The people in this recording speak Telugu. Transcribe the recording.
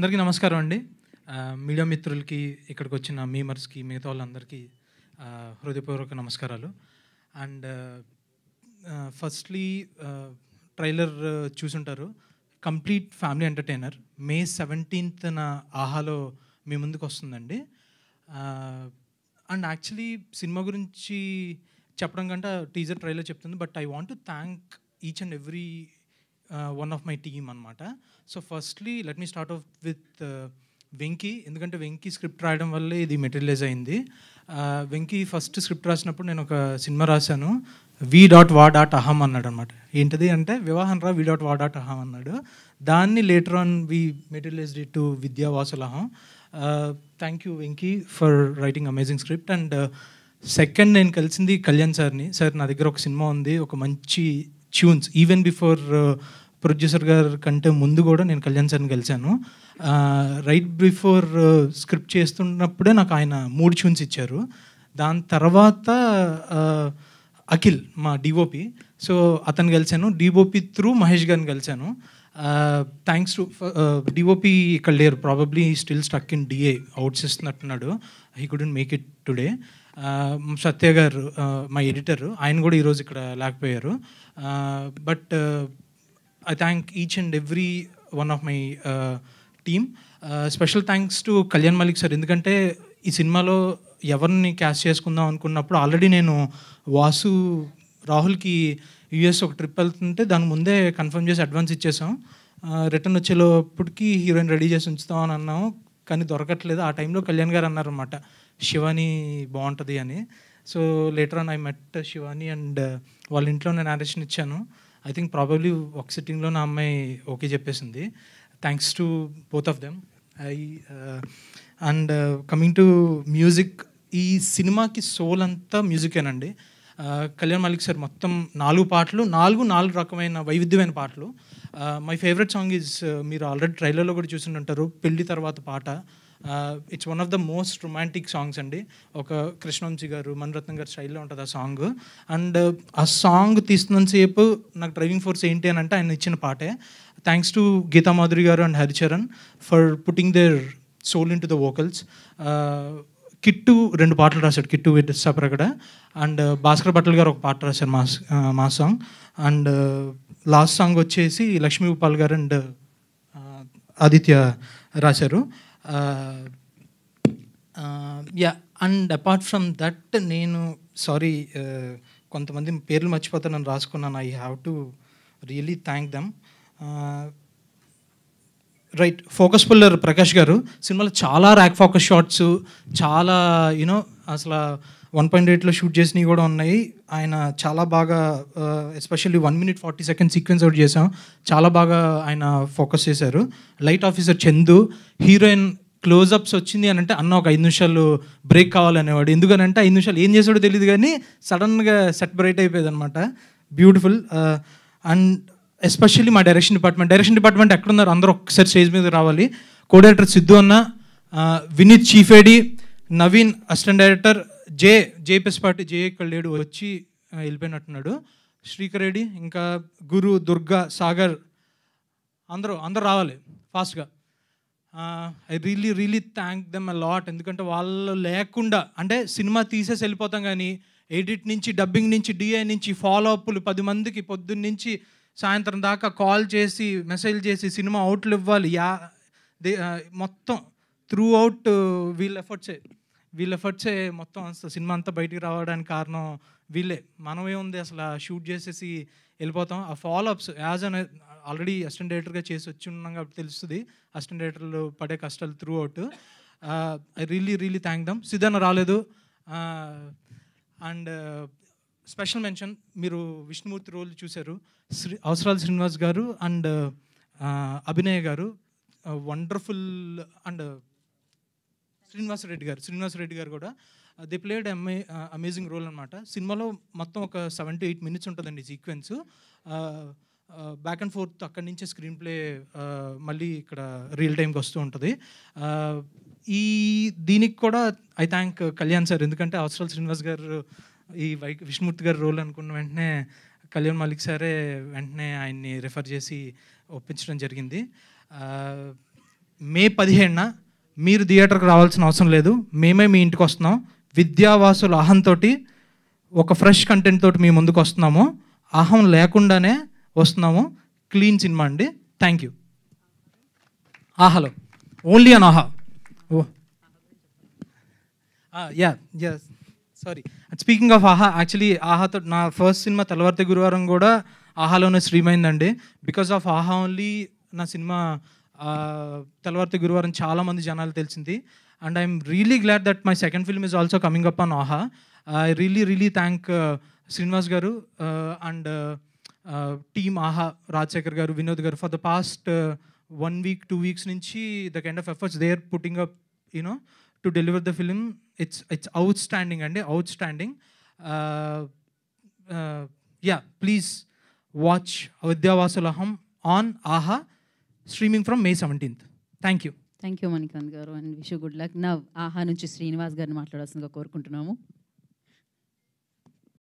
అందరికీ నమస్కారం అండి మీడియా మిత్రులకి ఇక్కడికి వచ్చిన మీమర్స్కి మిగతా వాళ్ళందరికీ హృదయపూర్వక నమస్కారాలు అండ్ ఫస్ట్లీ ట్రైలర్ చూసుంటారు కంప్లీట్ ఫ్యామిలీ ఎంటర్టైనర్ మే సెవెంటీన్త్న ఆహాలో మీ ముందుకు వస్తుందండి అండ్ యాక్చువల్లీ సినిమా గురించి చెప్పడం కంటే టీజర్ ట్రైలర్ చెప్తుంది but I want to thank each and every one of my team అనమాట so firstly let me start off with Venky ఎందుకంటే వెంకీ స్క్రిప్ట్ రాయడం వల్లే ఇది మెటీరియలైజ్ అయింది వెంకీ ఫస్ట్ స్క్రిప్ట్ రాసినప్పుడు నేను ఒక సినిమా రాశాను వి డాట్ వా డాట్ అహం అన్నాడు అనమాట ఏంటిది అంటే వివాహం రా వి డాట్ వా డాట్ అహం అన్నాడు దాన్ని later on we materialise to Vidya Vasulaham thank you Venky for writing amazing script and second నేను కలిసింది కళ్యాణ్ సార్ని సార్ నా దగ్గర ఒక సినిమా ఉంది ఒక మంచి ట్యూన్స్ ఈవెన్ బిఫోర్ ప్రొడ్యూసర్ గారి కంటే ముందు కూడా నేను కళ్యాణ్ సార్ని కలిశాను రైట్ బిఫోర్ స్క్రిప్ట్ చేస్తున్నప్పుడే నాకు ఆయన మూడు ట్యూన్స్ ఇచ్చారు దాని తర్వాత అఖిల్ మా డిఓపి సో అతను కలిశాను డిఓపి త్రూ మహేష్ గారిని కలిశాను థ్యాంక్స్ టు డిఓపి ఇక్కడ లేరు probably still stuck in DA out చేస్తున్నట్టున్నాడు he couldn't make it today Satya garu మా ఎడిటర్ ఆయన కూడా ఈరోజు ఇక్కడ లేకపోయారు but I thank each and every one of my team special thanks to Kalyan Malik sir ఎందుకంటే ఈ సినిమాలో ఎవరిని క్యాస్ట్ చేసుకుందాం అనుకున్నప్పుడు ఆల్రెడీ నేను వాసు రాహుల్కి యూఎస్ ఒక ట్రిప్ వెళ్తుంటే దాని ముందే కన్ఫర్మ్ చేసి అడ్వాన్స్ ఇచ్చేసాం రిటర్న్ వచ్చేలోప్పటికీ హీరోయిన్ రెడీ చేసి ఉంచుతాం అని అన్నాము కానీ దొరకట్లేదు ఆ టైంలో కళ్యాణ్ గారు అన్నారన్నమాట శివాని బాగుంటుంది అని so later on I met Shivani and వాళ్ళ ఇంట్లో నేను ఆడిషన్ ఇచ్చాను ఐ థింక్ ప్రాబబ్లీ ఒక సిట్టింగ్లో నా అమ్మాయి ఓకే చెప్పేసింది thanks to both of them I and coming to music ఈ సినిమాకి సోల్ అంతా మ్యూజికేనండి uh, కళ్యాణ్ మలిక్ సార్ మొత్తం నాలుగు పాటలు నాలుగు నాలుగు రకమైన వైవిధ్యమైన పాటలు మై ఫేవరెట్ సాంగ్ ఈజ్ మీరు ఆల్రెడీ ట్రైలర్లో కూడా చూసి ఉంటారు పెళ్లి తర్వాత పాట it's one of the most romantic songs అండి ఒక కృష్ణవంశి గారు మణరత్నం గారు స్టైల్లో ఉంటుంది ఆ సాంగ్ అండ్ ఆ సాంగ్ తీస్తున్నంతసేపు నాకు డ్రైవింగ్ ఫోర్స్ ఏంటి అని అంటే ఆయన ఇచ్చిన పాటే thanks to Geetha Madhuri garu and Haricharan for putting their soul into the vocals Kittu రెండు పాటలు రాశాడు కిట్టు విత్ సపరగడ అండ్ భాస్కర్ భట్టల్ గారు ఒక పాట రాశారు మా మా సాంగ్ అండ్ లాస్ట్ సాంగ్ వచ్చేసి లక్ష్మీ గోపాల్ గారు అండ్ ఆదిత్య రాశారు yeah and apart from that నేను సారీ కొంతమంది పేర్లు మర్చిపోతానని రాసుకున్నాను I have to really thank them right focus puller Prakash garu సినిమాలో చాలా ర్యాక్ ఫోకస్ షాట్స్ చాలా యూనో అసలు వన్ పాయింట్ ఎయిట్లో షూట్ చేసినవి కూడా ఉన్నాయి ఆయన చాలా బాగా especially one minute forty second sequence out చేసాం చాలా బాగా ఆయన ఫోకస్ చేశారు light officer Chandu heroine closeups వచ్చింది అని అంటే అన్న ఒక ఐదు నిమిషాలు బ్రేక్ కావాలనేవాడు ఎందుకనంటే ఐదు నిమిషాలు ఏం చేసాడో తెలియదు కానీ సడన్గా సెట్ బ్రైట్ అయిపోయింది అనమాట బ్యూటిఫుల్ అండ్ ఎస్పెషల్లీ మా డైరెక్షన్ డిపార్ట్మెంట్ డైరెక్షన్ డిపార్ట్మెంట్ ఎక్కడున్నారు అందరూ ఒక్కసారి స్టేజ్ మీద రావాలి కో డైరెక్టర్ సిద్ధు అన్న Vineeth chief AD Naveen assistant director J JPS party J ఇక్కడ లేడు వచ్చి వెళ్ళిపోయినట్టున్నాడు శ్రీకర్ రెడ్డి ఇంకా గురు దుర్గా సాగర్ అందరూ అందరూ రావాలి ఫాస్ట్గా I really really thank them a lot ఎందుకంటే వాళ్ళు లేకుండా అంటే సినిమా తీసేసి వెళ్ళిపోతాం కానీ ఎడిట్ నుంచి డబ్బింగ్ నుంచి డిఐ నుంచి ఫాలో అప్లు పది మందికి పొద్దున్న నుంచి సాయంత్రం దాకా కాల్ చేసి మెసేజ్ చేసి సినిమా అవుట్లు ఇవ్వాలి యా మొత్తం త్రూ అవుట్ వీళ్ళ ఎఫర్ట్సే వీళ్ళ ఎఫర్ట్సే మొత్తం సినిమా అంతా బయటికి రావడానికి కారణం వీళ్ళే మనమే ఉంది అసలు షూట్ చేసేసి వెళ్ళిపోతాం ఆ follow ups as an already assistant డైరెక్టర్గా చేసి వచ్చి ఉన్నాం కాబట్టి తెలుస్తుంది అసిస్టెంట్ డైరెక్టర్లు పడే కష్టాలు throughout I really really thank them సిద్ధన్న రాలేదు అండ్ స్పెషల్ మెన్షన్ మీరు విష్ణుమూర్తి రోల్ చూశారు శ్రీ అవసరాలు శ్రీనివాస్ గారు అండ్ అభినయ్ గారు వండర్ఫుల్ అండ్ శ్రీనివాసరెడ్డి గారు శ్రీనివాసరెడ్డి గారు కూడా ది ప్లేడ్ అమే అమేజింగ్ రోల్ అనమాట సినిమాలో మొత్తం ఒక సెవెన్ టు ఎయిట్ మినిట్స్ ఉంటుందండి సీక్వెన్స్ బ్యాక్ అండ్ ఫోర్త్ అక్కడి నుంచే స్క్రీన్ ప్లే uh, మళ్ళీ ఇక్కడ రియల్ టైంకి వస్తూ ఉంటుంది uh, ఈ దీనికి కూడా ఐ థ్యాంక్ కళ్యాణ్ సార్ ఎందుకంటే అవసరాల శ్రీనివాస్ గారు ఈ వై విష్ణుమూర్తి గారు రోల్ అనుకున్న వెంటనే కళ్యాణ్ మలిక్ సారే వెంటనే ఆయన్ని రిఫర్ చేసి ఒప్పించడం జరిగింది uh, మే పదిహేడున మీరు థియేటర్కి రావాల్సిన అవసరం లేదు మేమే మీ ఇంటికి వస్తున్నాం విద్యావాసుల అహంతో ఒక ఫ్రెష్ కంటెంట్ తోటి మీ ముందుకు వస్తున్నాము అహం లేకుండానే వస్తున్నాము క్లీన్ సినిమా అండి thank you hello only on Aha oh yeah yes sorry speaking of Aha actually ఆహాతో నా ఫస్ట్ సినిమా తెల్లవారితే గురువారం కూడా ఆహాలోనే స్ట్రీమ్ అయిందండి బికాస్ ఆఫ్ ఆహా ఓన్లీ నా సినిమా తెల్లవారి గురువారం చాలా మంది జనాలు తెలిసింది and I'm really glad that my second film is also coming up on Aha I really really thank Srinivas garu and team Aha Rajasekhar garu Vinod గారు for the past one week two weeks నుంచి the kind of efforts they are putting up you know to deliver the film it's it's outstanding అండి outstanding yeah please watch Avidyavasulaham on Aha streaming from May seventeenth thank you thank you Manikanth garu and wish good luck నా ఆహా నుంచి శ్రీనివాస్ గారిని మాట్లాడాల్సిందిగా కోరుకుంటున్నాము